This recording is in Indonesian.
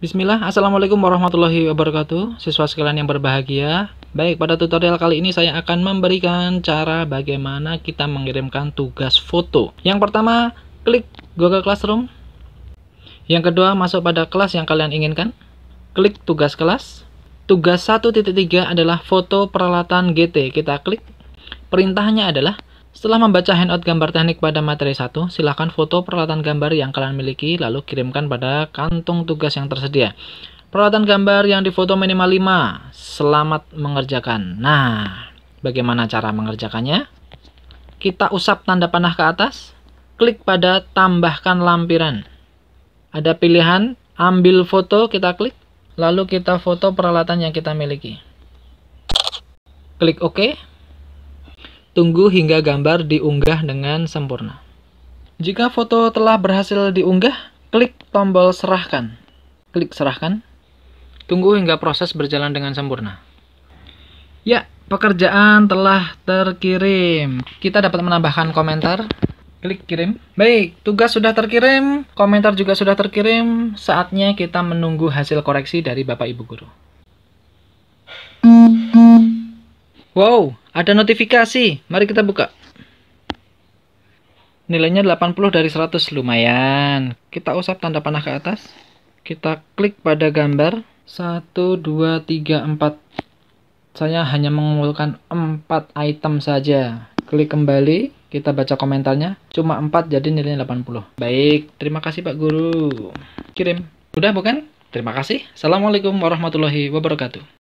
Bismillah, Assalamualaikum warahmatullahi wabarakatuh Siswa sekalian yang berbahagia Baik, pada tutorial kali ini saya akan memberikan cara bagaimana kita mengirimkan tugas foto Yang pertama, klik Google Classroom Yang kedua, masuk pada kelas yang kalian inginkan Klik tugas kelas Tugas 1.3 adalah foto peralatan GT Kita klik Perintahnya adalah setelah membaca handout gambar teknik pada materi 1, silakan foto peralatan gambar yang kalian miliki lalu kirimkan pada kantung tugas yang tersedia. Peralatan gambar yang difoto minimal 5. Selamat mengerjakan. Nah, bagaimana cara mengerjakannya? Kita usap tanda panah ke atas, klik pada tambahkan lampiran. Ada pilihan ambil foto, kita klik, lalu kita foto peralatan yang kita miliki. Klik OK. Tunggu hingga gambar diunggah dengan sempurna. Jika foto telah berhasil diunggah, klik tombol serahkan. Klik serahkan. Tunggu hingga proses berjalan dengan sempurna. Ya, pekerjaan telah terkirim. Kita dapat menambahkan komentar. Klik kirim. Baik, tugas sudah terkirim, komentar juga sudah terkirim. Saatnya kita menunggu hasil koreksi dari Bapak Ibu guru. Wow, ada notifikasi. Mari kita buka. Nilainya 80 dari 100, lumayan. Kita usap tanda panah ke atas. Kita klik pada gambar 1 2 3 4. Saya hanya mengumpulkan 4 item saja. Klik kembali, kita baca komentarnya. Cuma 4 jadi nilainya 80. Baik, terima kasih Pak Guru. Kirim. Udah bukan? Terima kasih. Assalamualaikum warahmatullahi wabarakatuh.